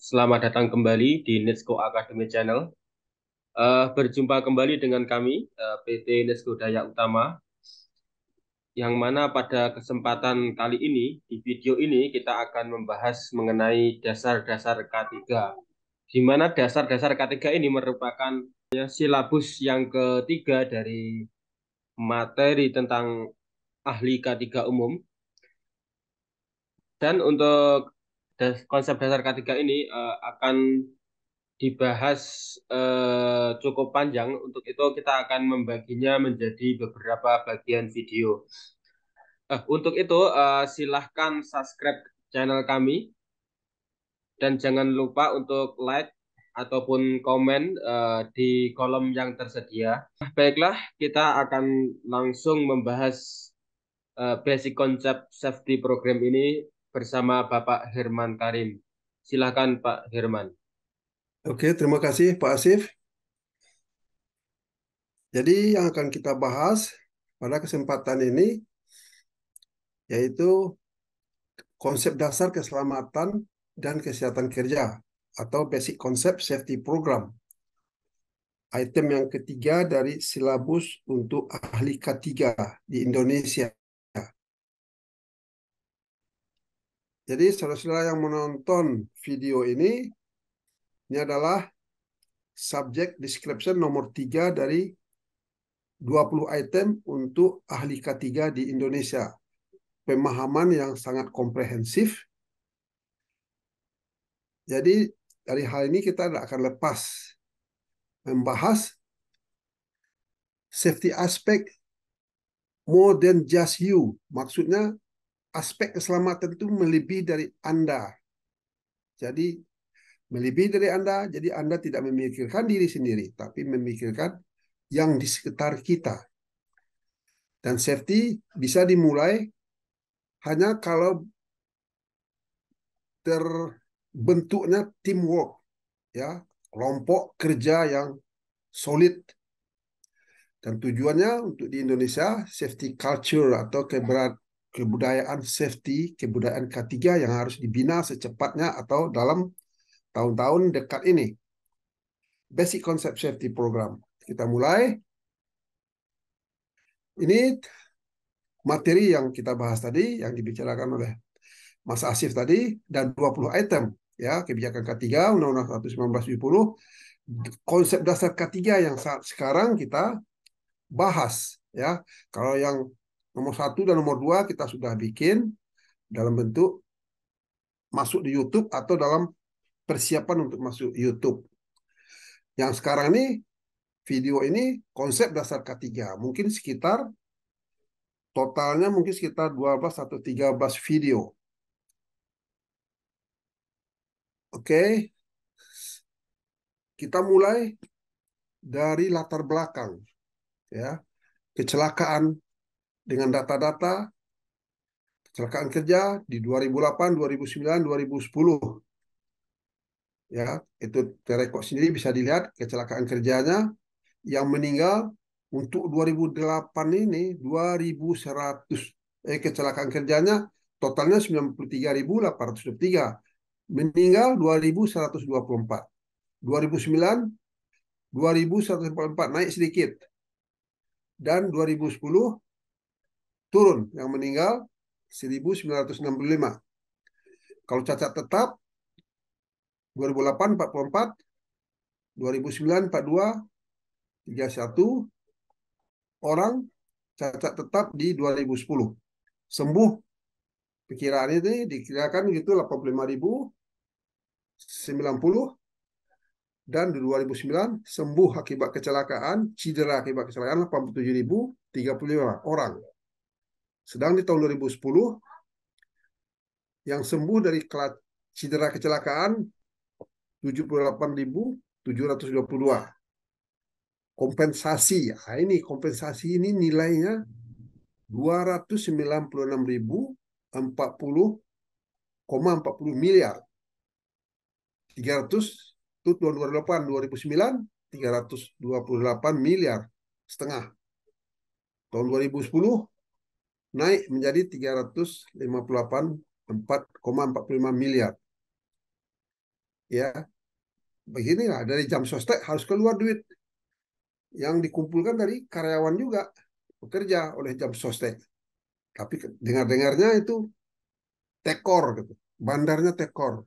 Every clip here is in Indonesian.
selamat datang kembali di Nesco Academy Channel. Uh, berjumpa kembali dengan kami, uh, eh, PT Nesco Daya Utama, yang mana pada kesempatan kali ini, di video ini kita akan membahas mengenai dasar-dasar K3, di mana dasar-dasar K3 ini merupakan ya, silabus yang ketiga dari materi tentang ahli K3 umum. Dan untuk konsep dasar K3 ini uh, akan dibahas uh, cukup panjang. Untuk itu kita akan membaginya menjadi beberapa bagian video. Uh, untuk itu uh, silahkan subscribe channel kami dan jangan lupa untuk like ataupun komen uh, di kolom yang tersedia. Baiklah, kita akan langsung membahas uh, basic konsep safety program ini bersama Bapak Herman Karim. Silakan Pak Herman. Oke, terima kasih Pak Asif. Jadi yang akan kita bahas pada kesempatan ini yaitu konsep dasar keselamatan dan kesehatan kerja atau basic concept safety program. Item yang ketiga dari silabus untuk ahli K3 di Indonesia. Jadi saudara-saudara yang menonton video ini, ini adalah subject description nomor 3 dari 20 item untuk ahli K3 di Indonesia. Pemahaman yang sangat komprehensif. Jadi dari hal ini kita tidak akan lepas membahas safety aspect more than just you. Maksudnya aspek keselamatan itu melebihi dari Anda. Jadi melebihi dari Anda, jadi Anda tidak memikirkan diri sendiri, tapi memikirkan yang di sekitar kita. Dan safety bisa dimulai hanya kalau terbentuknya teamwork, ya kelompok kerja yang solid. Dan tujuannya untuk di Indonesia safety culture atau keberat kebudayaan safety, kebudayaan K3 yang harus dibina secepatnya atau dalam tahun-tahun dekat ini. Basic Concept Safety Program. Kita mulai. Ini materi yang kita bahas tadi, yang dibicarakan oleh Mas Asif tadi, dan 20 item. ya Kebijakan K3, Undang-Undang 1970, konsep dasar K3 yang saat sekarang kita bahas. ya Kalau yang Nomor satu dan nomor dua kita sudah bikin dalam bentuk masuk di YouTube atau dalam persiapan untuk masuk YouTube. Yang sekarang ini video ini konsep dasar ketiga, mungkin sekitar totalnya mungkin sekitar 12 atau 13 video. Oke. Kita mulai dari latar belakang ya. Kecelakaan dengan data-data kecelakaan kerja di 2008, 2009, 2010. Ya, itu terekod sendiri bisa dilihat kecelakaan kerjanya yang meninggal untuk 2008 ini 2100 eh kecelakaan kerjanya totalnya 93.823 meninggal 2124 2009 2144 naik sedikit dan 2010 turun yang meninggal 1965. Kalau cacat tetap 2008 44, 2009 42, 31 orang cacat tetap di 2010. Sembuh pikiran ini dikirakan gitu 85.000 90 dan di 2009 sembuh akibat kecelakaan, cedera akibat kecelakaan 87.035 orang. Sedang di tahun 2010 yang sembuh dari cedera kecelakaan 78.722. Kompensasi, nah ini kompensasi ini nilainya 296.040,40 miliar. 300 itu tahun 2008 2009 328 miliar setengah. Tahun 2010 naik menjadi 358,45 miliar. Ya, beginilah dari jam sostek harus keluar duit yang dikumpulkan dari karyawan juga bekerja oleh jam sostek. Tapi dengar-dengarnya itu tekor, gitu. bandarnya tekor.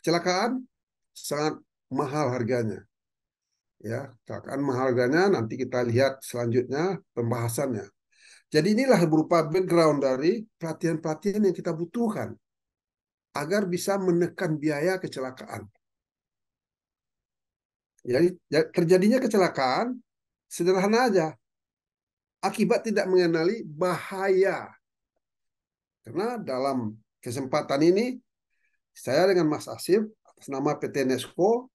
Kecelakaan sangat mahal harganya. Ya, kecelakaan mahal harganya nanti kita lihat selanjutnya pembahasannya. Jadi inilah berupa background dari pelatihan-pelatihan yang kita butuhkan agar bisa menekan biaya kecelakaan. Jadi ya, terjadinya kecelakaan sederhana aja. Akibat tidak mengenali bahaya. Karena dalam kesempatan ini saya dengan Mas Asif atas nama PT Nesco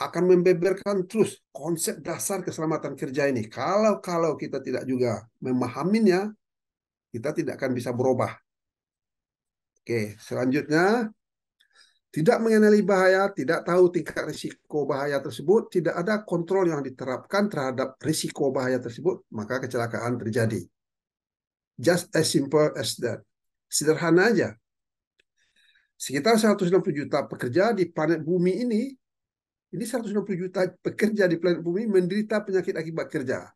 akan membeberkan terus konsep dasar keselamatan kerja ini. Kalau kalau kita tidak juga memahaminya, kita tidak akan bisa berubah. Oke, selanjutnya tidak mengenali bahaya, tidak tahu tingkat risiko bahaya tersebut, tidak ada kontrol yang diterapkan terhadap risiko bahaya tersebut, maka kecelakaan terjadi. Just as simple as that. Sederhana aja. Sekitar 160 juta pekerja di planet bumi ini ini 160 juta pekerja di planet bumi menderita penyakit akibat kerja.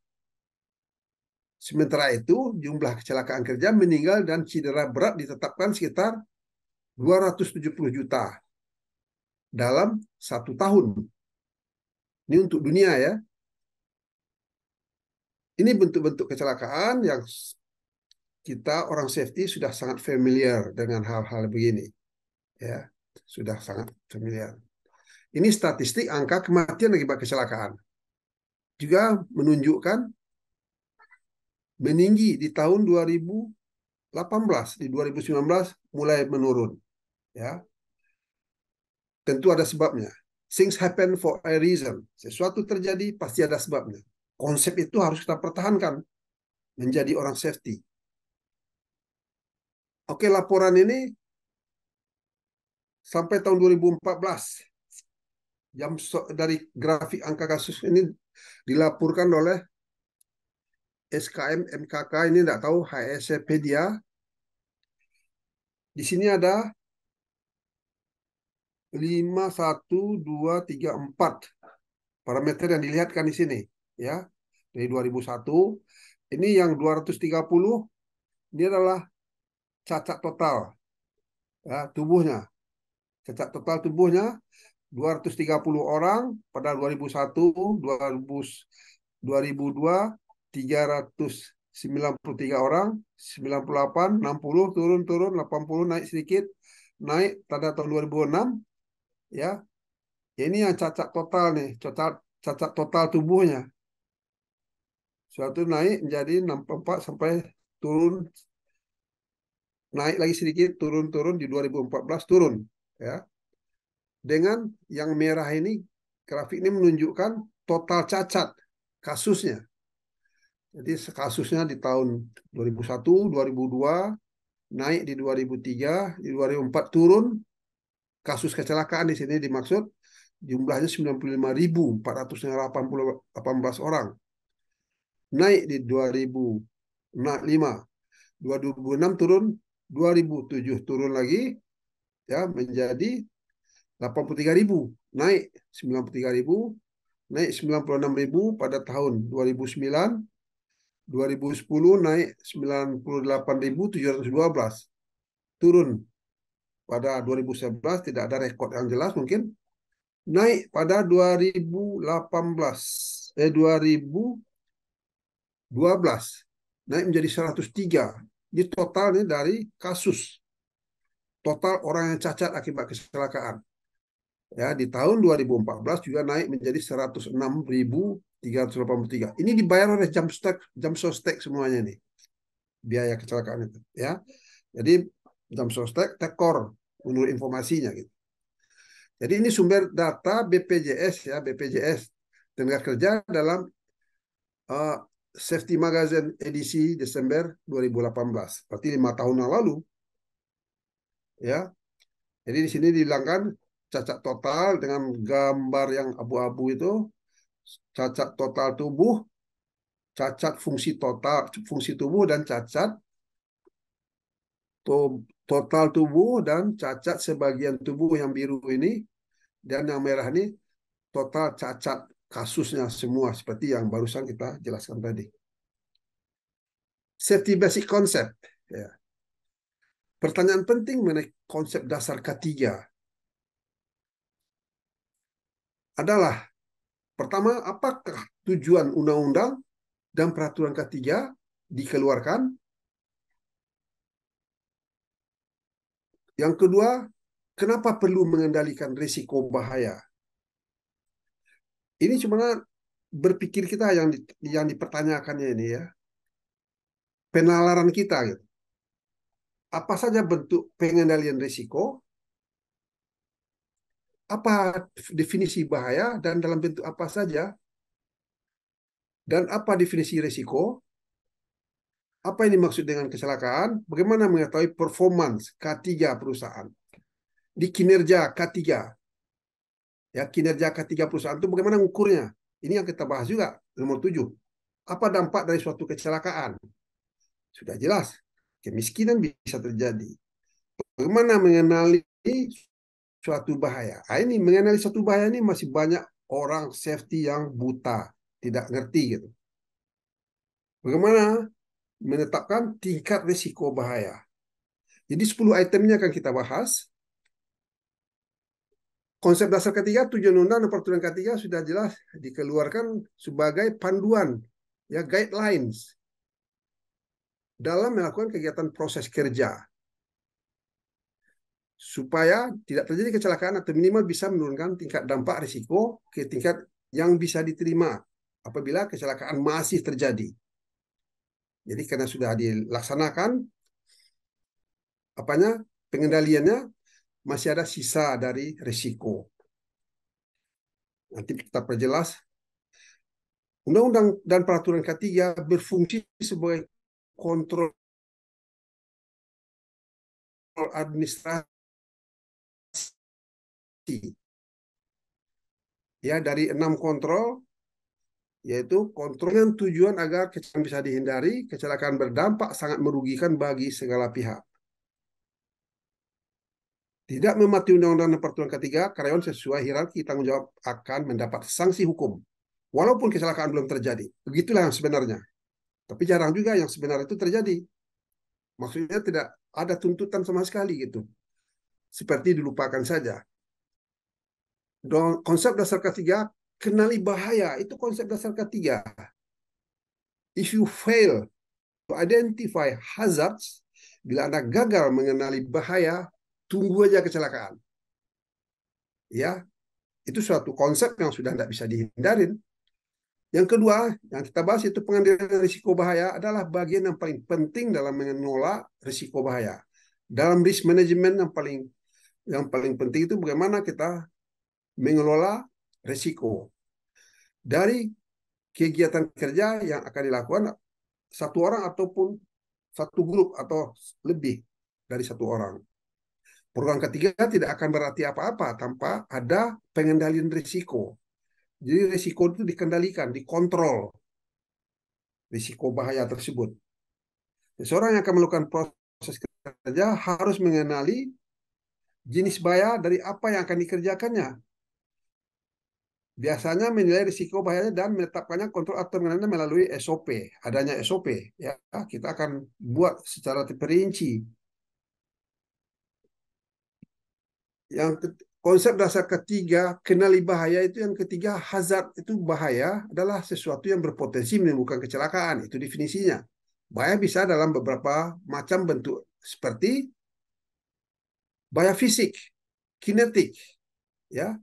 Sementara itu, jumlah kecelakaan kerja meninggal dan cedera berat ditetapkan sekitar 270 juta dalam satu tahun. Ini untuk dunia ya. Ini bentuk-bentuk kecelakaan yang kita orang safety sudah sangat familiar dengan hal-hal begini. Ya, sudah sangat familiar. Ini statistik angka kematian akibat kecelakaan. Juga menunjukkan meninggi di tahun 2018, di 2019 mulai menurun. Ya. Tentu ada sebabnya. Things happen for a reason. Sesuatu terjadi pasti ada sebabnya. Konsep itu harus kita pertahankan menjadi orang safety. Oke, laporan ini sampai tahun 2014 jam so, dari grafik angka kasus ini dilaporkan oleh SKM MKK ini tidak tahu HSP dia. Di sini ada lima satu dua tiga empat parameter yang dilihatkan di sini ya. Dari 2001 ini yang 230 ini adalah cacat total ya, tubuhnya. Cacat total tubuhnya 230 orang pada 2001, 2000, 2002 393 orang, 98, 60 turun-turun, 80 naik sedikit, naik pada tahun 2006 ya. ya. Ini yang cacat total nih, cacat cacat total tubuhnya. Suatu naik menjadi 64 sampai turun naik lagi sedikit, turun-turun di 2014 turun ya dengan yang merah ini grafik ini menunjukkan total cacat kasusnya. Jadi kasusnya di tahun 2001, 2002, naik di 2003, di 2004 turun. Kasus kecelakaan di sini dimaksud jumlahnya 95.418 orang. Naik di 2005, 2006 turun, 2007 turun lagi ya menjadi 83 ribu naik 93 ribu naik 96 ribu pada tahun 2009 2010 naik 98.712 turun pada 2011 tidak ada rekod yang jelas mungkin naik pada 2018 eh 2012 naik menjadi 103 di total ini dari kasus total orang yang cacat akibat kecelakaan ya di tahun 2014 juga naik menjadi 106.383. Ini dibayar oleh jam stek, jam sostek semuanya nih. Biaya kecelakaan itu, ya. Jadi jam sostek tekor menurut informasinya gitu. Jadi ini sumber data BPJS ya, BPJS tenaga kerja dalam uh, Safety Magazine edisi Desember 2018. Berarti lima tahun yang lalu. Ya. Jadi di sini dihilangkan cacat total dengan gambar yang abu-abu itu, cacat total tubuh, cacat fungsi total fungsi tubuh dan cacat to, total tubuh dan cacat sebagian tubuh yang biru ini dan yang merah ini total cacat kasusnya semua seperti yang barusan kita jelaskan tadi. Safety basic concept. Ya. Pertanyaan penting mengenai konsep dasar ketiga adalah pertama apakah tujuan undang-undang dan peraturan ketiga dikeluarkan? Yang kedua, kenapa perlu mengendalikan risiko bahaya? Ini sebenarnya berpikir kita yang di, yang dipertanyakannya ini ya. Penalaran kita gitu apa saja bentuk pengendalian risiko apa definisi bahaya dan dalam bentuk apa saja dan apa definisi risiko apa ini maksud dengan kecelakaan bagaimana mengetahui performance K3 perusahaan di kinerja K3 ya kinerja K3 perusahaan itu bagaimana ukurnya ini yang kita bahas juga nomor 7 apa dampak dari suatu kecelakaan sudah jelas kemiskinan bisa terjadi bagaimana mengenali suatu bahaya. Nah, ini mengenali suatu bahaya ini masih banyak orang safety yang buta, tidak ngerti gitu. Bagaimana menetapkan tingkat risiko bahaya. Jadi 10 itemnya akan kita bahas. Konsep dasar ketiga, tujuan undang dan peraturan ketiga sudah jelas dikeluarkan sebagai panduan, ya guidelines dalam melakukan kegiatan proses kerja supaya tidak terjadi kecelakaan atau minimal bisa menurunkan tingkat dampak risiko ke tingkat yang bisa diterima apabila kecelakaan masih terjadi. Jadi karena sudah dilaksanakan apanya pengendaliannya masih ada sisa dari risiko. Nanti kita perjelas. Undang-undang dan peraturan ketiga berfungsi sebagai kontrol administrasi Ya, dari enam kontrol, yaitu kontrol yang tujuan agar kecelakaan bisa dihindari, kecelakaan berdampak sangat merugikan bagi segala pihak. Tidak mematuhi undang-undang dan peraturan ketiga, karyawan sesuai hierarki tanggung jawab akan mendapat sanksi hukum. Walaupun kecelakaan belum terjadi. Begitulah yang sebenarnya. Tapi jarang juga yang sebenarnya itu terjadi. Maksudnya tidak ada tuntutan sama sekali gitu. Seperti dilupakan saja konsep dasar ketiga kenali bahaya itu konsep dasar ketiga if you fail to identify hazards bila anda gagal mengenali bahaya tunggu aja kecelakaan ya itu suatu konsep yang sudah tidak bisa dihindarin yang kedua yang kita bahas itu pengendalian risiko bahaya adalah bagian yang paling penting dalam mengelola risiko bahaya dalam risk management yang paling yang paling penting itu bagaimana kita mengelola resiko dari kegiatan kerja yang akan dilakukan satu orang ataupun satu grup atau lebih dari satu orang. Program ketiga tidak akan berarti apa-apa tanpa ada pengendalian risiko. Jadi risiko itu dikendalikan, dikontrol. Risiko bahaya tersebut. Seorang yang akan melakukan proses kerja harus mengenali jenis bahaya dari apa yang akan dikerjakannya biasanya menilai risiko bahayanya dan menetapkannya kontrol atau mengenainya melalui SOP. Adanya SOP, ya kita akan buat secara terperinci. Yang konsep dasar ketiga, kenali bahaya itu yang ketiga, hazard itu bahaya adalah sesuatu yang berpotensi menimbulkan kecelakaan. Itu definisinya. Bahaya bisa dalam beberapa macam bentuk seperti bahaya fisik, kinetik, ya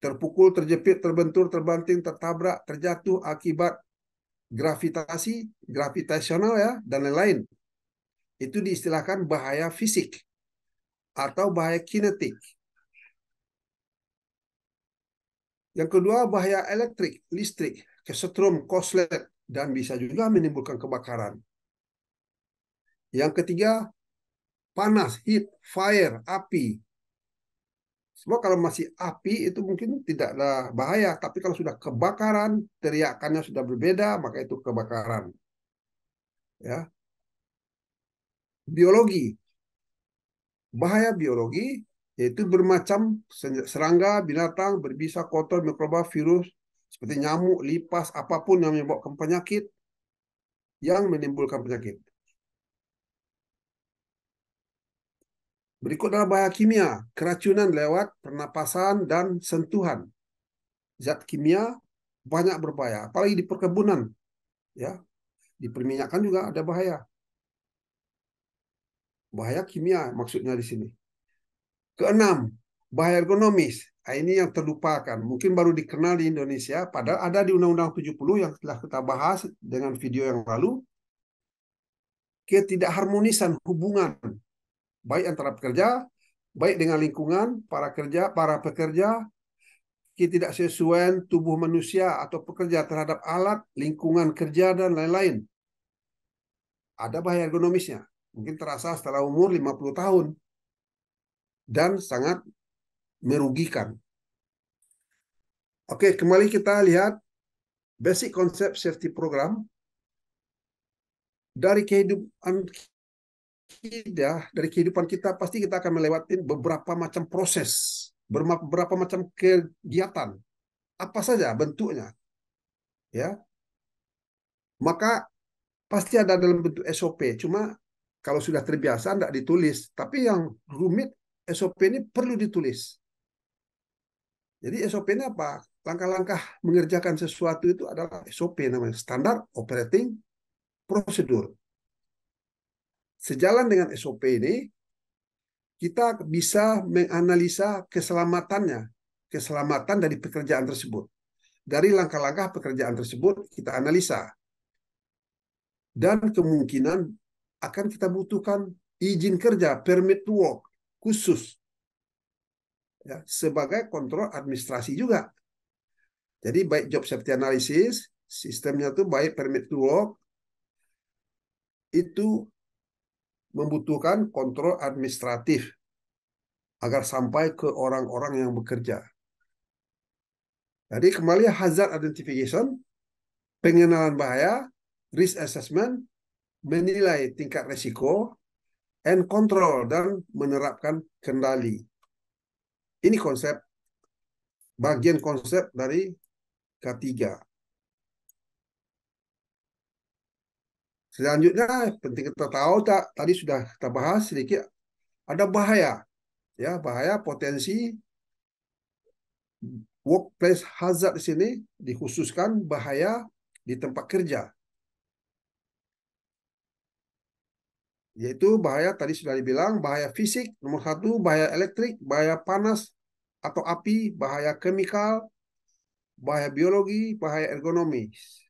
terpukul, terjepit, terbentur, terbanting, tertabrak, terjatuh akibat gravitasi, gravitasional ya, dan lain-lain. Itu diistilahkan bahaya fisik atau bahaya kinetik. Yang kedua, bahaya elektrik, listrik, kesetrum, koslet, dan bisa juga menimbulkan kebakaran. Yang ketiga, panas, heat, fire, api, semua kalau masih api itu mungkin tidaklah bahaya, tapi kalau sudah kebakaran, teriakannya sudah berbeda, maka itu kebakaran. Ya. Biologi. Bahaya biologi yaitu bermacam serangga, binatang, berbisa, kotor, mikroba, virus, seperti nyamuk, lipas, apapun yang menyebabkan penyakit yang menimbulkan penyakit. Berikut adalah bahaya kimia keracunan lewat pernapasan dan sentuhan. Zat kimia banyak berbahaya, apalagi di perkebunan. Ya. Di perminyakan juga ada bahaya. Bahaya kimia maksudnya di sini. Keenam, bahaya ergonomis. Ah, ini yang terlupakan. Mungkin baru dikenal di Indonesia, padahal ada di Undang-Undang 70 yang telah kita bahas dengan video yang lalu. Ketidakharmonisan hubungan baik antara pekerja, baik dengan lingkungan, para kerja, para pekerja, sesuai tubuh manusia atau pekerja terhadap alat, lingkungan kerja, dan lain-lain. Ada bahaya ergonomisnya. Mungkin terasa setelah umur 50 tahun. Dan sangat merugikan. Oke, kembali kita lihat basic concept safety program dari kehidupan akidah, dari kehidupan kita, pasti kita akan melewati beberapa macam proses, beberapa macam kegiatan. Apa saja bentuknya. ya Maka pasti ada dalam bentuk SOP. Cuma kalau sudah terbiasa, tidak ditulis. Tapi yang rumit, SOP ini perlu ditulis. Jadi SOP ini apa? Langkah-langkah mengerjakan sesuatu itu adalah SOP namanya, Standard Operating Procedure sejalan dengan SOP ini, kita bisa menganalisa keselamatannya, keselamatan dari pekerjaan tersebut. Dari langkah-langkah pekerjaan tersebut, kita analisa. Dan kemungkinan akan kita butuhkan izin kerja, permit to work, khusus. Ya, sebagai kontrol administrasi juga. Jadi baik job safety analysis, sistemnya itu baik permit to work, itu membutuhkan kontrol administratif agar sampai ke orang-orang yang bekerja. Jadi kembali hazard identification, pengenalan bahaya, risk assessment, menilai tingkat resiko, and control dan menerapkan kendali. Ini konsep bagian konsep dari ketiga. Selanjutnya penting kita tahu tak tadi sudah kita bahas sedikit ada bahaya ya bahaya potensi workplace hazard di sini dikhususkan bahaya di tempat kerja yaitu bahaya tadi sudah dibilang bahaya fisik nomor satu bahaya elektrik bahaya panas atau api bahaya kemikal bahaya biologi bahaya ergonomis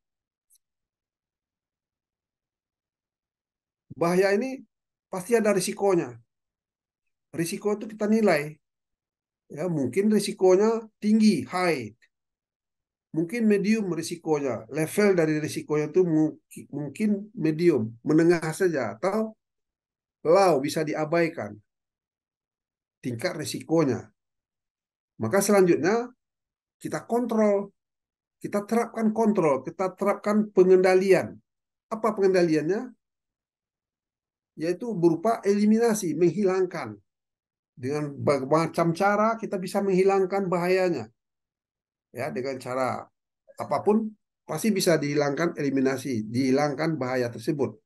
bahaya ini pasti ada risikonya. Risiko itu kita nilai. Ya, mungkin risikonya tinggi, high. Mungkin medium risikonya. Level dari risikonya itu mungkin medium, menengah saja atau low bisa diabaikan. Tingkat risikonya. Maka selanjutnya kita kontrol. Kita terapkan kontrol, kita terapkan pengendalian. Apa pengendaliannya? yaitu berupa eliminasi, menghilangkan. Dengan macam cara kita bisa menghilangkan bahayanya. Ya, dengan cara apapun pasti bisa dihilangkan eliminasi, dihilangkan bahaya tersebut.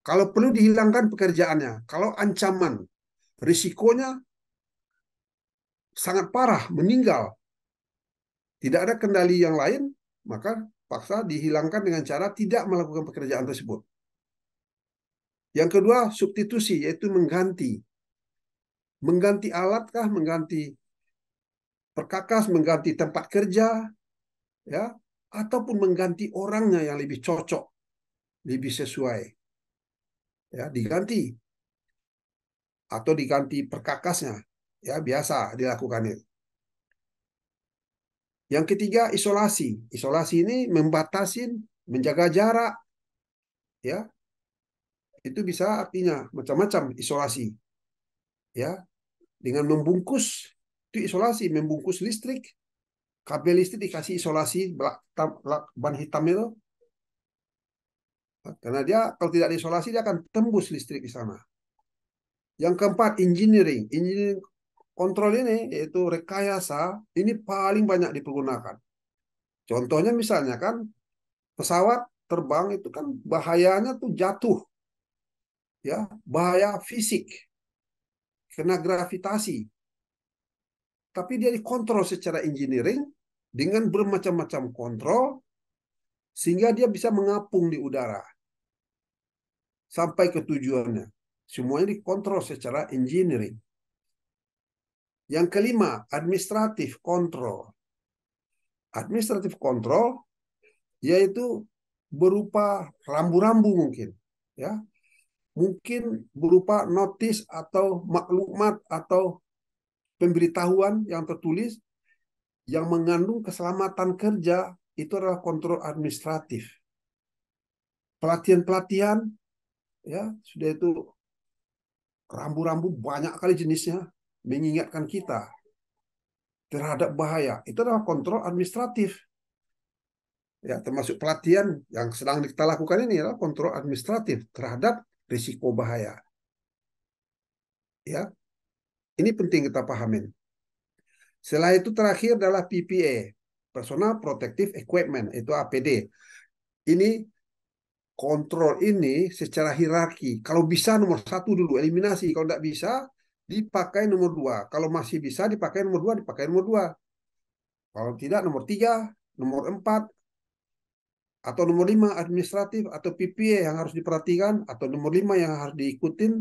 Kalau perlu dihilangkan pekerjaannya, kalau ancaman risikonya sangat parah, meninggal, tidak ada kendali yang lain, maka paksa dihilangkan dengan cara tidak melakukan pekerjaan tersebut. Yang kedua, substitusi, yaitu mengganti. Mengganti alat mengganti perkakas, mengganti tempat kerja, ya, ataupun mengganti orangnya yang lebih cocok, lebih sesuai. Ya, diganti. Atau diganti perkakasnya. Ya, biasa dilakukan itu. Yang ketiga, isolasi. Isolasi ini membatasi, menjaga jarak, ya, itu bisa artinya macam-macam isolasi. Ya. Dengan membungkus itu isolasi, membungkus listrik. Kabel listrik dikasih isolasi ban hitam itu. Karena dia kalau tidak diisolasi dia akan tembus listrik di sana. Yang keempat engineering, engineering kontrol ini yaitu rekayasa ini paling banyak dipergunakan. Contohnya misalnya kan pesawat terbang itu kan bahayanya tuh jatuh ya bahaya fisik kena gravitasi tapi dia dikontrol secara engineering dengan bermacam-macam kontrol sehingga dia bisa mengapung di udara sampai ke tujuannya semuanya dikontrol secara engineering yang kelima administratif kontrol administratif kontrol yaitu berupa rambu-rambu mungkin ya mungkin berupa notis atau maklumat atau pemberitahuan yang tertulis yang mengandung keselamatan kerja itu adalah kontrol administratif. Pelatihan-pelatihan ya sudah itu rambu-rambu banyak kali jenisnya mengingatkan kita terhadap bahaya. Itu adalah kontrol administratif. Ya, termasuk pelatihan yang sedang kita lakukan ini adalah kontrol administratif terhadap risiko bahaya. Ya, ini penting kita pahamin. Setelah itu terakhir adalah PPE, Personal Protective Equipment, itu APD. Ini kontrol ini secara hierarki. Kalau bisa nomor satu dulu, eliminasi. Kalau tidak bisa, dipakai nomor dua. Kalau masih bisa dipakai nomor dua, dipakai nomor dua. Kalau tidak nomor tiga, nomor empat, atau nomor lima administratif atau PPA yang harus diperhatikan atau nomor lima yang harus diikutin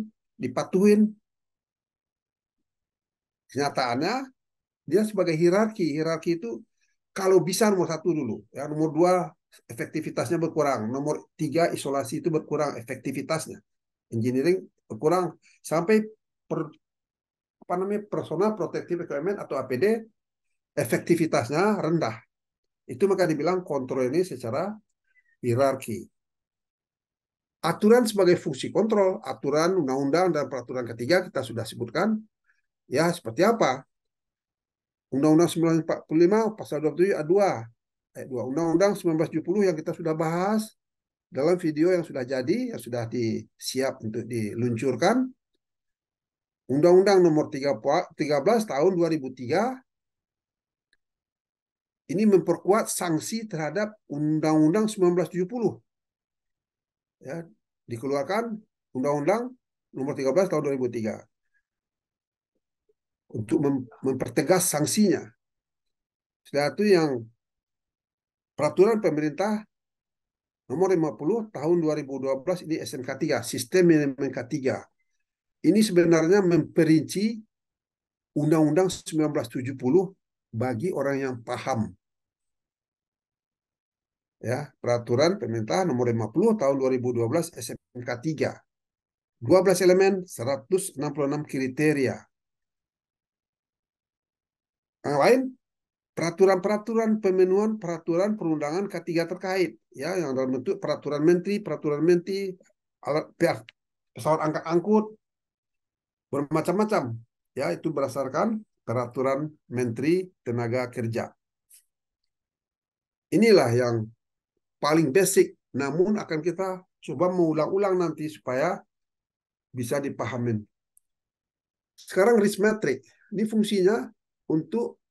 dipatuhin kenyataannya dia sebagai hierarki hierarki itu kalau bisa nomor satu dulu ya nomor dua efektivitasnya berkurang nomor tiga isolasi itu berkurang efektivitasnya engineering berkurang sampai per, apa namanya personal protective equipment atau APD efektivitasnya rendah itu maka dibilang kontrol ini secara hierarki. Aturan sebagai fungsi kontrol, aturan undang-undang dan peraturan ketiga kita sudah sebutkan. Ya, seperti apa? Undang-Undang 1945 pasal 27 ayat 2. Ayat 2 Undang-Undang 1970 yang kita sudah bahas dalam video yang sudah jadi, yang sudah disiap untuk diluncurkan. Undang-Undang nomor 13 tahun 2003 ini memperkuat sanksi terhadap Undang-Undang 1970. Ya, dikeluarkan Undang-Undang nomor 13 tahun 2003 untuk mem mempertegas sanksinya. Setelah itu yang peraturan pemerintah nomor 50 tahun 2012 ini SMK 3, sistem manajemen K3. Ini sebenarnya memperinci Undang-Undang 1970 bagi orang yang paham. Ya, peraturan pemerintah nomor 50 tahun 2012 SMK 3. 12 elemen, 166 kriteria. Yang lain, peraturan-peraturan pemenuhan peraturan perundangan ketiga terkait ya yang dalam bentuk peraturan menteri, peraturan menteri, alat pesawat angkut bermacam-macam ya itu berdasarkan peraturan Menteri Tenaga Kerja. Inilah yang paling basic, namun akan kita coba mengulang-ulang nanti supaya bisa dipahamin. Sekarang risk metric, ini fungsinya untuk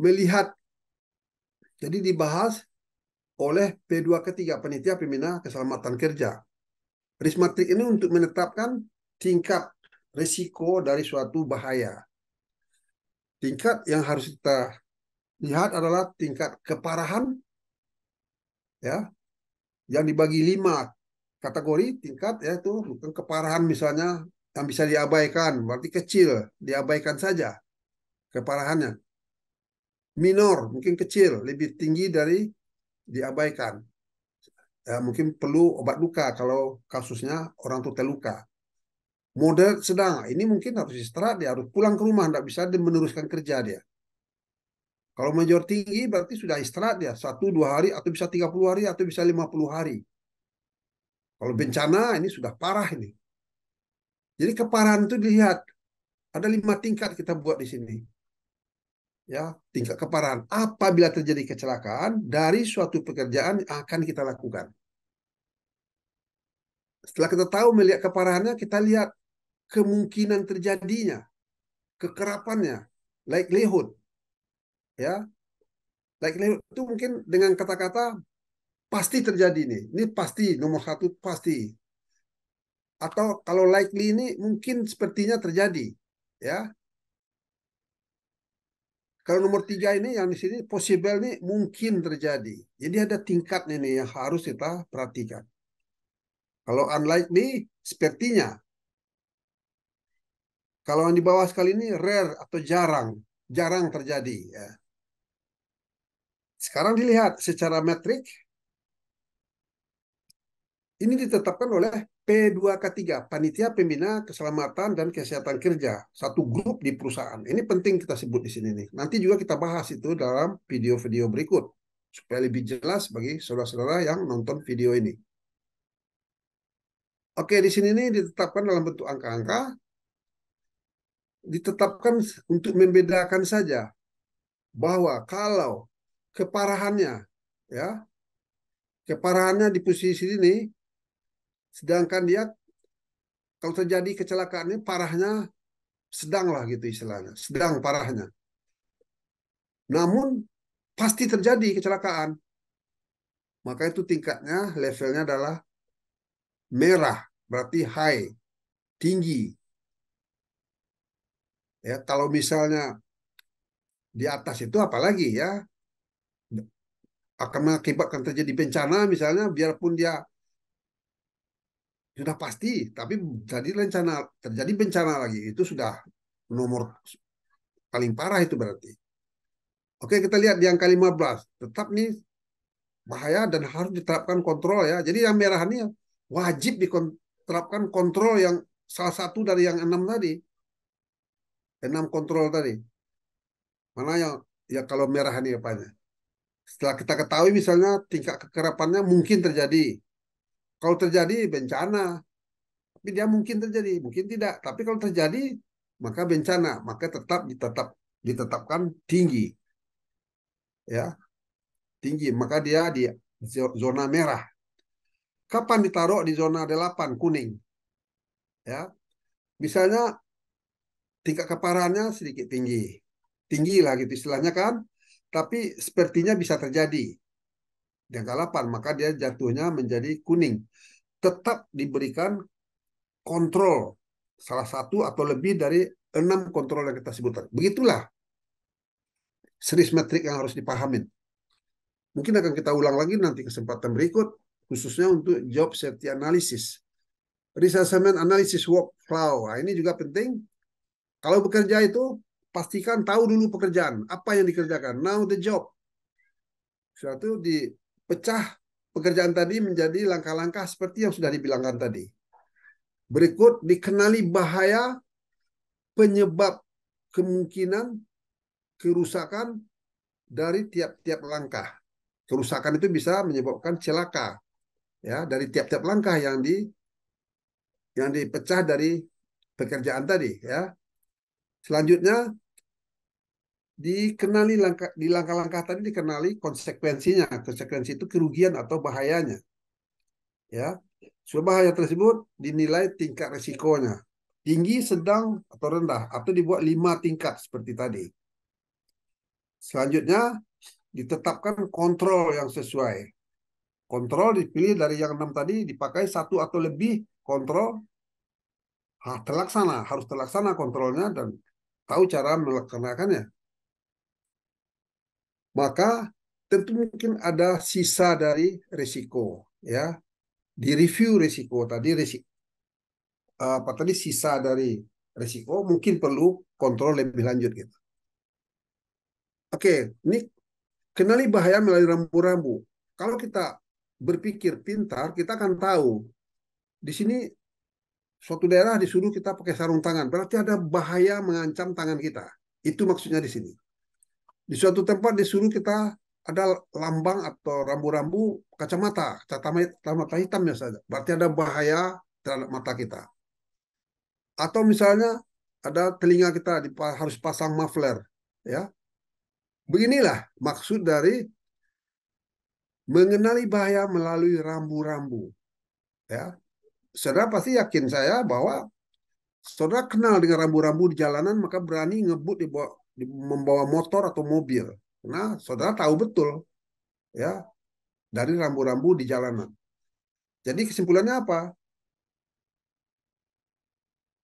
melihat. Jadi dibahas oleh P2 ketiga penitia pembina keselamatan kerja. Risk metric ini untuk menetapkan tingkat risiko dari suatu bahaya. Tingkat yang harus kita lihat adalah tingkat keparahan ya yang dibagi lima kategori tingkat yaitu bukan keparahan misalnya yang bisa diabaikan berarti kecil diabaikan saja keparahannya minor mungkin kecil lebih tinggi dari diabaikan ya, mungkin perlu obat luka kalau kasusnya orang itu terluka Model sedang, ini mungkin harus istirahat, dia harus pulang ke rumah, tidak bisa dia meneruskan kerja dia. Kalau major tinggi berarti sudah istirahat dia satu dua hari atau bisa 30 hari atau bisa 50 hari. Kalau bencana ini sudah parah ini. Jadi keparahan itu dilihat. Ada lima tingkat kita buat di sini. Ya, tingkat keparahan. Apabila terjadi kecelakaan dari suatu pekerjaan akan kita lakukan. Setelah kita tahu melihat keparahannya, kita lihat kemungkinan terjadinya, kekerapannya, like lehut, Ya. like lehut itu mungkin dengan kata-kata pasti terjadi nih. Ini pasti nomor satu pasti. Atau kalau likely ini mungkin sepertinya terjadi, ya. Kalau nomor tiga ini yang di sini possible nih mungkin terjadi. Jadi ada tingkat ini yang harus kita perhatikan. Kalau unlikely sepertinya kalau yang di bawah sekali ini rare atau jarang, jarang terjadi. Ya. Sekarang dilihat secara metrik, ini ditetapkan oleh P2K3, Panitia Pembina Keselamatan dan Kesehatan Kerja, satu grup di perusahaan. Ini penting kita sebut di sini. nih. Nanti juga kita bahas itu dalam video-video berikut, supaya lebih jelas bagi saudara-saudara yang nonton video ini. Oke, di sini nih ditetapkan dalam bentuk angka-angka, ditetapkan untuk membedakan saja bahwa kalau keparahannya ya keparahannya di posisi ini sedangkan dia kalau terjadi kecelakaan ini parahnya sedang lah gitu istilahnya sedang parahnya namun pasti terjadi kecelakaan maka itu tingkatnya levelnya adalah merah berarti high tinggi ya kalau misalnya di atas itu apalagi ya akan mengakibatkan terjadi bencana misalnya biarpun dia sudah pasti tapi tadi rencana terjadi bencana lagi itu sudah nomor paling parah itu berarti Oke, kita lihat di angka 15. Tetap nih bahaya dan harus diterapkan kontrol ya. Jadi yang merah ini wajib diterapkan kontrol yang salah satu dari yang enam tadi enam kontrol tadi. Mana yang ya kalau merah ini apanya. Setelah kita ketahui misalnya tingkat kekerapannya mungkin terjadi. Kalau terjadi bencana, tapi dia mungkin terjadi, mungkin tidak. Tapi kalau terjadi maka bencana, maka tetap ditetap ditetapkan tinggi. Ya. Tinggi, maka dia di zona merah. Kapan ditaruh di zona delapan kuning? Ya. Misalnya tingkat keparahannya sedikit tinggi. Tinggi lah gitu istilahnya kan. Tapi sepertinya bisa terjadi. jangka galapan, maka dia jatuhnya menjadi kuning. Tetap diberikan kontrol salah satu atau lebih dari enam kontrol yang kita sebutkan. Begitulah seris metrik yang harus dipahamin. Mungkin akan kita ulang lagi nanti kesempatan berikut, khususnya untuk job safety analysis. Risk assessment analysis workflow. Nah, ini juga penting kalau bekerja itu pastikan tahu dulu pekerjaan, apa yang dikerjakan. Now the job. suatu dipecah pekerjaan tadi menjadi langkah-langkah seperti yang sudah dibilangkan tadi. Berikut dikenali bahaya penyebab kemungkinan kerusakan dari tiap-tiap langkah. Kerusakan itu bisa menyebabkan celaka. Ya, dari tiap-tiap langkah yang di yang dipecah dari pekerjaan tadi ya. Selanjutnya dikenali langkah di langkah-langkah tadi dikenali konsekuensinya. Konsekuensi itu kerugian atau bahayanya. Ya. Sebuah bahaya tersebut dinilai tingkat resikonya. Tinggi, sedang, atau rendah. Atau dibuat lima tingkat seperti tadi. Selanjutnya ditetapkan kontrol yang sesuai. Kontrol dipilih dari yang enam tadi dipakai satu atau lebih kontrol. Ha, terlaksana, harus terlaksana kontrolnya dan tahu cara melaksanakannya. Maka tentu mungkin ada sisa dari risiko ya. Di review risiko tadi risiko apa tadi sisa dari risiko mungkin perlu kontrol lebih lanjut gitu. Oke, ini kenali bahaya melalui rambu-rambu. Kalau kita berpikir pintar, kita akan tahu di sini suatu daerah disuruh kita pakai sarung tangan, berarti ada bahaya mengancam tangan kita. Itu maksudnya di sini. Di suatu tempat disuruh kita ada lambang atau rambu-rambu kacamata, kacamata hitam saja Berarti ada bahaya terhadap mata kita. Atau misalnya ada telinga kita harus pasang muffler, ya. Beginilah maksud dari mengenali bahaya melalui rambu-rambu. Ya saudara pasti yakin saya bahwa saudara kenal dengan rambu-rambu di jalanan maka berani ngebut di bawah, di, membawa motor atau mobil. Karena saudara tahu betul ya dari rambu-rambu di jalanan. Jadi kesimpulannya apa?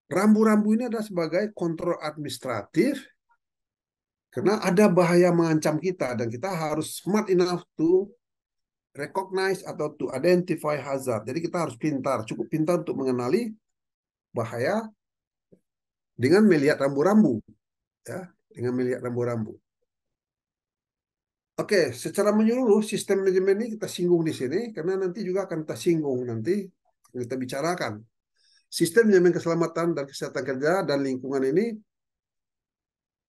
Rambu-rambu ini adalah sebagai kontrol administratif karena ada bahaya mengancam kita dan kita harus smart enough to recognize atau to identify hazard. Jadi kita harus pintar, cukup pintar untuk mengenali bahaya dengan melihat rambu-rambu. Ya, dengan melihat rambu-rambu. Oke, secara menyeluruh sistem manajemen ini kita singgung di sini karena nanti juga akan kita singgung nanti kita bicarakan. Sistem manajemen keselamatan dan kesehatan kerja dan lingkungan ini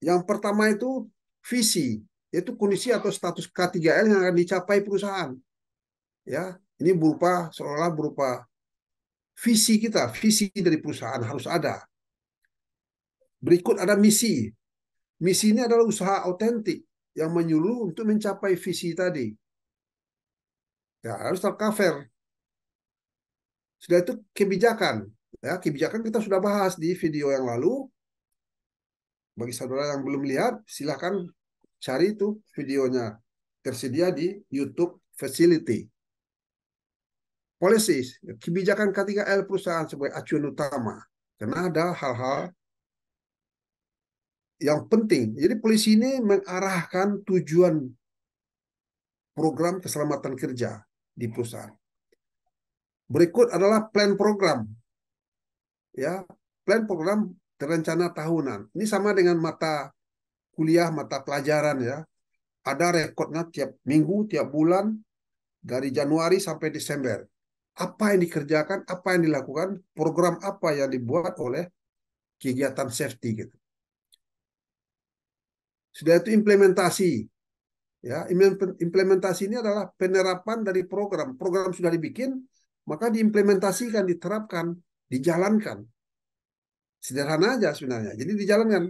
yang pertama itu visi, yaitu kondisi atau status K3L yang akan dicapai perusahaan ya ini berupa seolah olah berupa visi kita visi dari perusahaan harus ada berikut ada misi misi ini adalah usaha autentik yang menyuruh untuk mencapai visi tadi ya harus tercover sudah itu kebijakan ya kebijakan kita sudah bahas di video yang lalu bagi saudara yang belum lihat silahkan cari itu videonya tersedia di YouTube Facility polisi kebijakan k l perusahaan sebagai acuan utama. Karena ada hal-hal yang penting. Jadi polisi ini mengarahkan tujuan program keselamatan kerja di perusahaan. Berikut adalah plan program. Ya, plan program terencana tahunan. Ini sama dengan mata kuliah, mata pelajaran ya. Ada rekodnya tiap minggu, tiap bulan dari Januari sampai Desember apa yang dikerjakan, apa yang dilakukan, program apa yang dibuat oleh kegiatan safety gitu. Sudah itu implementasi. Ya, implementasi ini adalah penerapan dari program. Program sudah dibikin, maka diimplementasikan, diterapkan, dijalankan. Sederhana aja sebenarnya. Jadi dijalankan.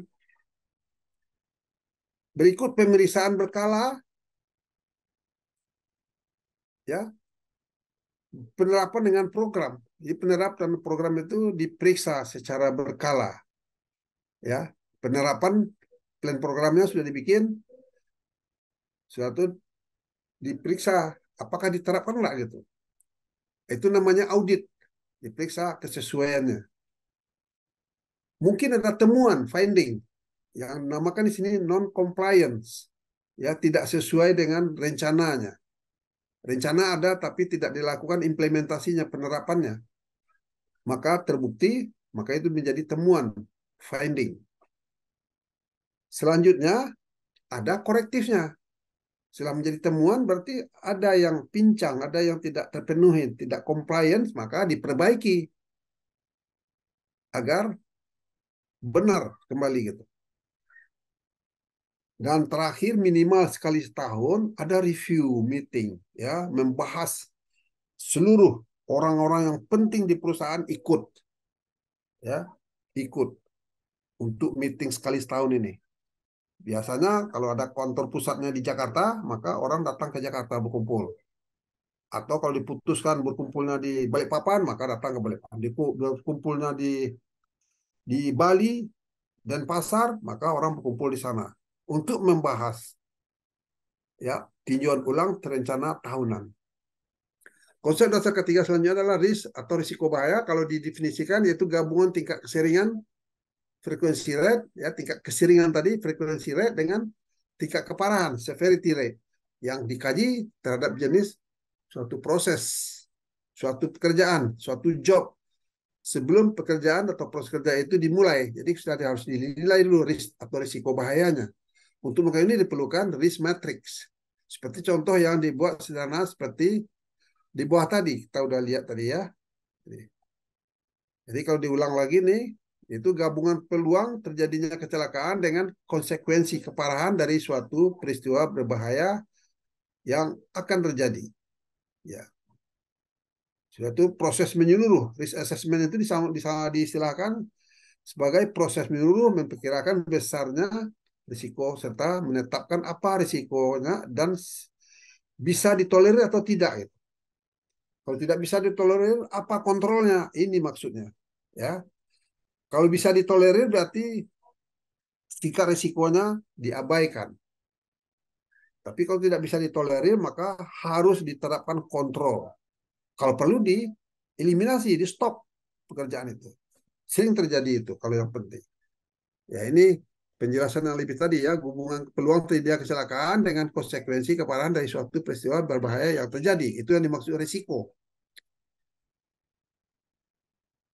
Berikut pemeriksaan berkala. Ya, penerapan dengan program. Jadi penerapan program itu diperiksa secara berkala. Ya, penerapan plan programnya sudah dibikin, sudah itu diperiksa apakah diterapkan enggak gitu. Itu namanya audit, diperiksa kesesuaiannya. Mungkin ada temuan finding yang namakan di sini non compliance ya tidak sesuai dengan rencananya Rencana ada tapi tidak dilakukan implementasinya, penerapannya. Maka terbukti, maka itu menjadi temuan, finding. Selanjutnya, ada korektifnya. Setelah menjadi temuan berarti ada yang pincang, ada yang tidak terpenuhi, tidak compliance, maka diperbaiki agar benar kembali gitu. Dan terakhir minimal sekali setahun ada review meeting ya membahas seluruh orang-orang yang penting di perusahaan ikut ya ikut untuk meeting sekali setahun ini. Biasanya kalau ada kantor pusatnya di Jakarta maka orang datang ke Jakarta berkumpul. Atau kalau diputuskan berkumpulnya di Balikpapan maka datang ke Balikpapan. Berkumpulnya di di Bali dan pasar maka orang berkumpul di sana untuk membahas ya tinjauan ulang terencana tahunan. Konsep dasar ketiga selanjutnya adalah risk atau risiko bahaya kalau didefinisikan yaitu gabungan tingkat keseringan frekuensi rate ya tingkat keseringan tadi frekuensi rate dengan tingkat keparahan severity rate yang dikaji terhadap jenis suatu proses, suatu pekerjaan, suatu job sebelum pekerjaan atau proses kerja itu dimulai. Jadi sudah harus dinilai dulu risk atau risiko bahayanya. Untuk melakukan ini diperlukan risk matrix. Seperti contoh yang dibuat sederhana seperti di bawah tadi. Kita sudah lihat tadi ya. Jadi kalau diulang lagi nih, itu gabungan peluang terjadinya kecelakaan dengan konsekuensi keparahan dari suatu peristiwa berbahaya yang akan terjadi. Ya. Suatu proses menyeluruh. Risk assessment itu disama, disama, diistilahkan sebagai proses menyeluruh memperkirakan besarnya risiko serta menetapkan apa risikonya dan bisa ditolerir atau tidak gitu. Kalau tidak bisa ditolerir apa kontrolnya? Ini maksudnya ya. Kalau bisa ditolerir berarti jika risikonya diabaikan. Tapi kalau tidak bisa ditolerir maka harus diterapkan kontrol. Kalau perlu di eliminasi, di stop pekerjaan itu. Sering terjadi itu kalau yang penting. Ya ini penjelasan yang lebih tadi ya hubungan peluang terjadinya kecelakaan dengan konsekuensi keparahan dari suatu peristiwa berbahaya yang terjadi itu yang dimaksud risiko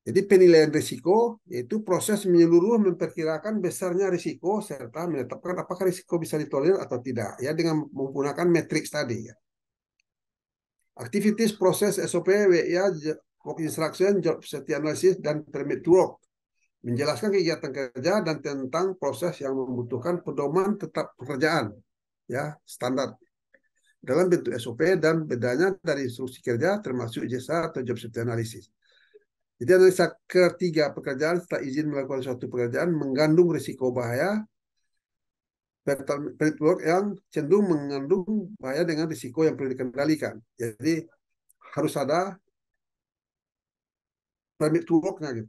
jadi penilaian risiko yaitu proses menyeluruh memperkirakan besarnya risiko serta menetapkan apakah risiko bisa ditolerir atau tidak ya dengan menggunakan matrix tadi ya. Activities, proses, SOP, ya work instruction, job safety analysis, dan permit to work menjelaskan kegiatan kerja dan tentang proses yang membutuhkan pedoman tetap pekerjaan ya standar dalam bentuk SOP dan bedanya dari instruksi kerja termasuk jasa atau job safety analysis. Jadi analisa ketiga pekerjaan setelah izin melakukan suatu pekerjaan mengandung risiko bahaya work yang cenderung mengandung bahaya dengan risiko yang perlu dikendalikan. Jadi harus ada permit to work gitu.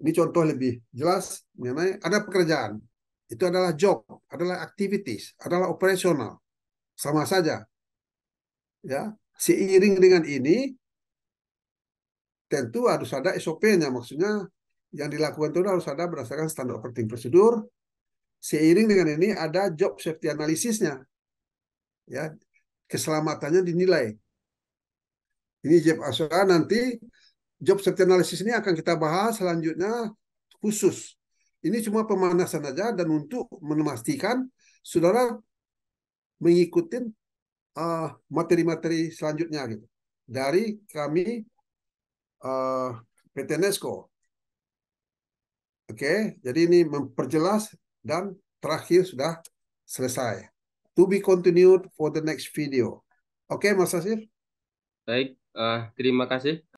Ini contoh lebih jelas mengenai ada pekerjaan. Itu adalah job, adalah activities, adalah operasional. Sama saja. Ya, seiring dengan ini tentu harus ada SOP-nya maksudnya yang dilakukan itu harus ada berdasarkan standar operating prosedur. Seiring dengan ini ada job safety analisisnya. Ya, keselamatannya dinilai. Ini job asuransi nanti job sector analysis ini akan kita bahas selanjutnya khusus. Ini cuma pemanasan saja dan untuk memastikan saudara mengikuti materi eh, materi-materi selanjutnya gitu dari kami uh, eh, PT Nesco. Oke, okay, jadi ini memperjelas dan terakhir sudah selesai. To be continued for the next video. Oke, okay, Mas Asif? Baik, uh, terima kasih